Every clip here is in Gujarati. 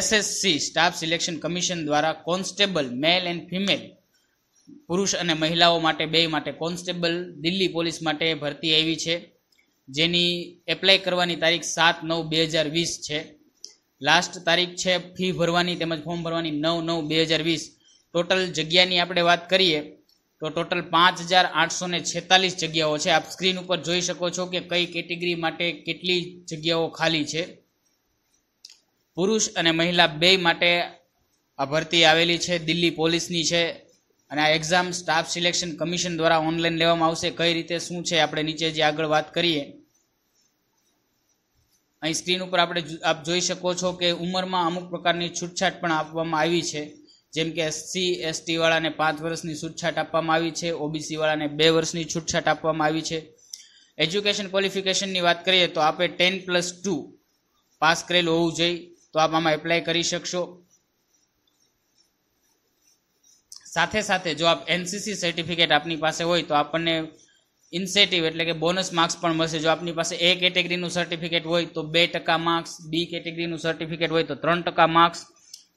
એસએસસી સ્ટાફ સિલેક્શન કમિશન દ્વારા કોન્સ્ટેબલ મેલ એન્ડ ફિમેલ પુરુષ અને મહિલાઓ માટે બે માટે કોન્સ્ટેબલ દિલ્હી પોલીસ માટે ભરતી આવી છે જેની એપ્લાય કરવાની તારીખ સાત નવ બે હજાર વીસ છે લાસ્ટ તારીખ છે ફી ભરવાની તેમજ ફોર્મ ભરવાની નવ નવ બે હજાર વીસ ટોટલ જગ્યાની આપણે વાત કરીએ તો ટોટલ પાંચ હજાર આઠસો ને છેતાલીસ જગ્યાઓ છે આપ સ્ક્રીન ઉપર જોઈ શકો છો કે કઈ કેટેગરી માટે કેટલી જગ્યાઓ ખાલી છે પુરુષ અને મહિલા બે માટે આ ભરતી આવેલી છે દિલ્હી પોલીસની છે અને આ એક્ઝામ સ્ટાફ સિલેક્શન કમિશન દ્વારા ઓનલાઈન લેવામાં આવશે કઈ રીતે શું છે આપણે નીચે જે આગળ વાત કરીએ અહીં સ્ક્રીન ઉપર આપણે આપ જોઈ શકો છો કે ઉંમરમાં અમુક પ્રકારની છૂટછાટ પણ આપવામાં આવી છે જેમ કે એસસી એસટીવાળાને પાંચ વર્ષની છૂટછાટ આપવામાં આવી છે ઓબીસી વાળાને બે વર્ષની છૂટછાટ આપવામાં આવી છે એજ્યુકેશન ક્વોલિફિકેશનની વાત કરીએ તો આપણે ટેન પ્લસ ટુ પાસ કરેલું હોવું જોઈએ તો આપ આમાં એપ્લાય કરી શકશો સાથે સાથે જો આપ એનસીસી સર્ટિફિકેટ આપની પાસે હોય તો આપણને ઇન્સેટિવ એટલે કે બોનસ માર્ક્સ પણ મળશે જો આપની પાસે એ કેટેગરીનું સર્ટિફિકેટ હોય તો બે ટકા માર્ક્સ બી કેટેગરીનું સર્ટિફિકેટ હોય તો ત્રણ ટકા માર્ક્સ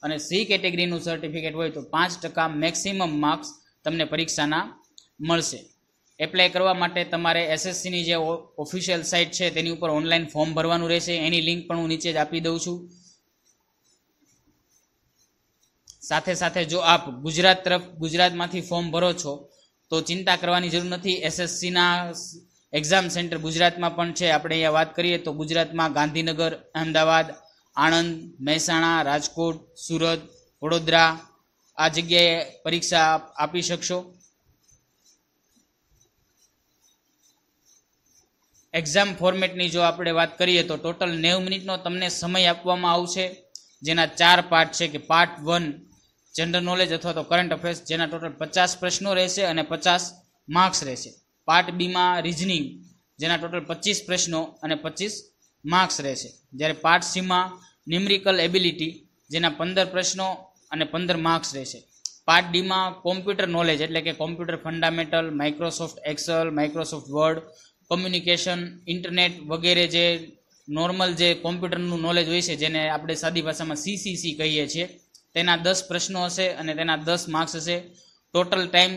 અને સી કેટેગરીનું સર્ટિફિકેટ હોય તો પાંચ ટકા મેક્સિમમ માર્ક્સ તમને પરીક્ષાના મળશે એપ્લાય કરવા માટે તમારે એસએસસીની જે ઓફિશિયલ સાઇટ છે તેની ઉપર ઓનલાઈન ફોર્મ ભરવાનું રહેશે એની લિંક પણ હું નીચે જ આપી દઉં છું સાથે સાથે જો આપ ગુજરાત તરફ ગુજરાતમાંથી ફોર્મ ભરો છો તો ચિંતા કરવાની જરૂર નથી એસએસસીના એક્ઝામ સેન્ટર ગુજરાતમાં પણ છે આપણે અહીંયા વાત કરીએ તો ગુજરાતમાં ગાંધીનગર અમદાવાદ આણંદ મહેસાણા રાજકોટ સુરત વડોદરા આ જગ્યાએ પરીક્ષા આપી શકશો એક્ઝામ ફોર્મેટની જો આપણે વાત કરીએ તો ટોટલ નેવ મિનિટનો તમને સમય આપવામાં આવશે જેના ચાર પાર્ટ છે કે પાર્ટ વન જનરલ નોલેજ અથવા તો કરંટ અફેર્સ જેના ટોટલ પચાસ પ્રશ્નો રહેશે અને પચાસ માર્ક્સ રહેશે પાર્ટ બીમાં રિઝનિંગ જેના ટોટલ પચીસ પ્રશ્નો અને પચીસ માર્ક્સ રહેશે જ્યારે પાર્ટ સીમાં ન્યુમરિકલ એબિલિટી જેના પંદર પ્રશ્નો અને પંદર માર્ક્સ રહેશે પાર્ટ ડીમાં કોમ્પ્યુટર નોલેજ એટલે કે computer fundamental Microsoft Excel Microsoft Word communication internet વગેરે જે નોર્મલ જે કોમ્પ્યુટરનું નોલેજ હોય છે જેને આપણે સાદી ભાષામાં સીસીસી કહીએ છીએ તેના દસ પ્રશ્નો હશે અને તેના દસ માર્ક્સ હશે ટોટલ ટાઈમ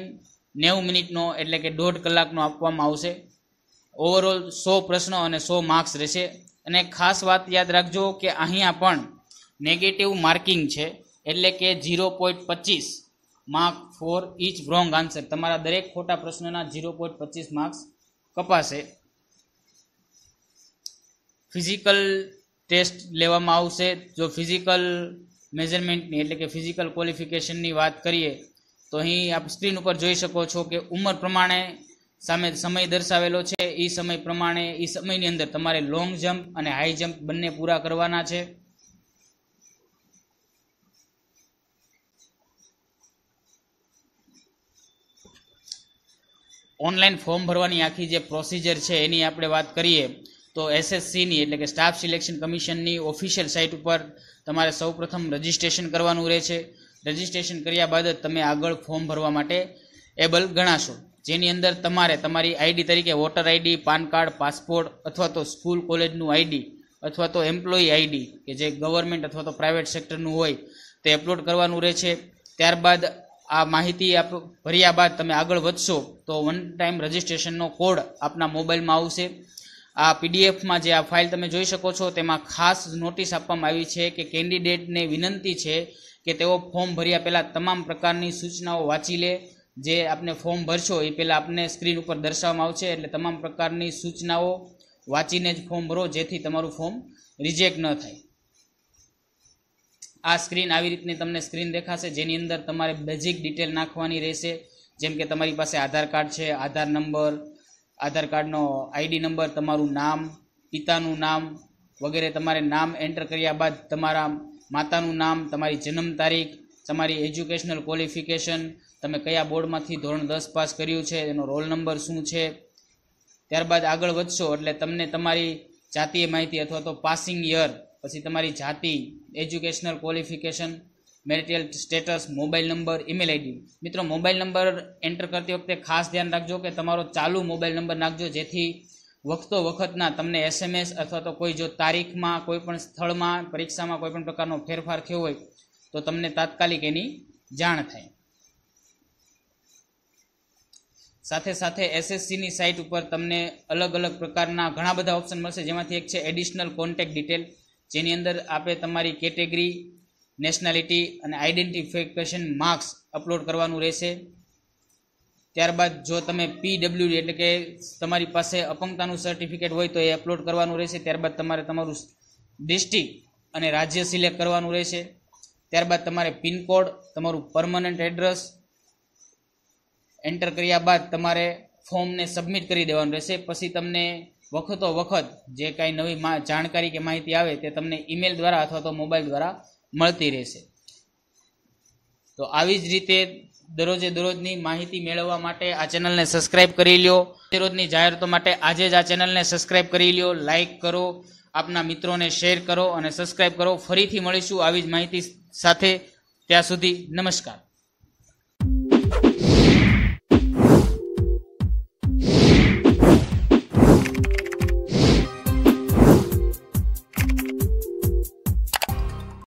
નેવું મિનિટનો એટલે કે દોઢ કલાકનો આપવામાં આવશે ઓવરઓલ સો પ્રશ્નો અને સો માર્ક્સ રહેશે અને ખાસ વાત યાદ રાખજો કે અહીંયા પણ નેગેટિવ માર્કિંગ છે એટલે કે ઝીરો પોઈન્ટ પચીસ mark for each wrong answer તમારા દરેક ખોટા પ્રશ્નોના ઝીરો પોઈન્ટ પચીસ માર્ક્સ કપાશે ફિઝિકલ ટેસ્ટ લેવામાં આવશે જો ફિઝિકલ મેઝરમેન્ટની એટલે કે ફિઝિકલ ક્વોલિફિકેશનની વાત કરીએ તો અહીં આપ સ્ક્રીન ઉપર જોઈ શકો છો કે ઉંમર પ્રમાણે સામે સમય દર્શાવેલો છે એ સમય પ્રમાણે એ સમયની અંદર તમારે લોંગ જમ્પ અને હાઈ જમ્પ બંને પૂરા કરવાના છે ઓનલાઈન ફોર્મ ભરવાની આખી જે પ્રોસિજર છે એની આપણે વાત કરીએ તો એસએસસીની એટલે કે સ્ટાફ સિલેક્શન કમિશનની ઓફિશિયલ સાઇટ ઉપર તમારે સૌપ્રથમ રજિસ્ટ્રેશન કરવાનું રહેશે રજિસ્ટ્રેશન કર્યા બાદ જ તમે આગળ ફોર્મ ભરવા માટે એબલ ગણાશો જેની અંદર તમારે તમારી આઈડી તરીકે voter ID PAN card passport અથવા તો સ્કૂલ કોલેજનું આઈડી અથવા તો એમ્પ્લોયી આઈડી કે જે ગવર્મેન્ટ અથવા તો પ્રાઇવેટ સેક્ટરનું હોય તે અપલોડ કરવાનું રહેશે ત્યારબાદ આ માહિતી આપ ભર્યા બાદ તમે આગળ વધશો તો વન ટાઈમ રજિસ્ટ્રેશનનો કોડ આપના મોબાઈલમાં આવશે આ પીડીએફમાં જે આ ફાઇલ તમે જોઈ શકો છો તેમાં ખાસ નોટિસ આપવામાં આવી છે કે કેન્ડિડેટને વિનંતી છે કે તેઓ ફોર્મ ભર્યા પહેલાં તમામ પ્રકારની સૂચનાઓ વાંચી લે જે આપને ફોર્મ ભરશો એ પહેલાં આપને સ્ક્રીન ઉપર દર્શાવવામાં આવશે એટલે તમામ પ્રકારની સૂચનાઓ વાંચીને જ ફોર્મ ભરો જેથી તમારું ફોર્મ રિજેક્ટ ન થાય આ સ્ક્રીન આવી રીતની તમને સ્ક્રીન દેખાશે જેની અંદર તમારે બેઝિક ડિટેલ નાખવાની રહેશે જેમ કે તમારી પાસે આધાર કાર્ડ છે આધાર નંબર આધાર કાર્ડનો આઈડી નંબર તમારું નામ પિતાનું નામ વગેરે તમારે નામ એન્ટર કર્યા બાદ તમારા માતાનું નામ તમારી જન્મ તારીખ તમારી એજ્યુકેશનલ ક્વોલિફિકેશન તમે કયા બોર્ડમાંથી ધોરણ દસ પાસ કર્યું છે એનો રોલ નંબર શું છે ત્યારબાદ આગળ વધશો એટલે તમને તમારી જાતીય માહિતી અથવા તો પાસિંગ યર પછી તમારી જાતિ educational qualification marital status mobile number email ID મિત્રો મોબાઈલ નંબર એન્ટર કરતી વખતે ખાસ ધ્યાન રાખજો કે તમારો ચાલુ મોબાઈલ નંબર નાખજો જેથી વખતો વખતના તમને એસએમએસ અથવા તો કોઈ જો તારીખમાં કોઈ પણ સ્થળમાં પરીક્ષામાં કોઈ પણ પ્રકારનો ફેરફાર થયો હોય તો તમને તાત્કાલિક એની જાણ થાય સાથે સાથે એસએસસીની સાઇટ ઉપર તમને અલગ અલગ પ્રકારના ઘણા બધા ઓપ્શન મળશે જેમાંથી એક છે એડિશનલ કોન્ટેક્ટ ડિટેલ જેની અંદર આપે તમારી કેટેગરી નેશનાલિટી અને આઈડેન્ટિફિકેશન માર્ક્સ અપલોડ કરવાનું રહેશે ત્યારબાદ જો તમે પીડબ્લ્યુ એટલે કે તમારી પાસે અપંગતાનું સર્ટિફિકેટ હોય તો એ અપલોડ કરવાનું રહેશે ત્યારબાદ તમારે તમારું ડિસ્ટ્રિક્ટ અને રાજ્ય સિલેક્ટ કરવાનું રહેશે ત્યારબાદ તમારે પિનકોડ તમારું પરમનન્ટ એડ્રેસ એન્ટર કર્યા બાદ તમારે ફોર્મને સબમિટ કરી દેવાનું રહેશે પછી તમને વખતો વખત જે કાંઈ નવી જાણકારી કે માહિતી આવે તે તમને ઈમેલ દ્વારા અથવા તો મોબાઈલ દ્વારા મળતી રહેશે તો આવી જ રીતે દરરોજે દરરોજની માહિતી મેળવવા માટે આ ચેનલને સબસ્ક્રાઇબ કરી લ્યો દરરોજની જાહેરાતો માટે આજે જ આ ચેનલને સબસ્ક્રાઇબ કરી લ્યો લાઇક કરો આપના મિત્રોને શેર કરો અને સબસ્ક્રાઇબ કરો ફરીથી મળીશું આવી જ માહિતી સાથે ત્યાં સુધી નમસ્કાર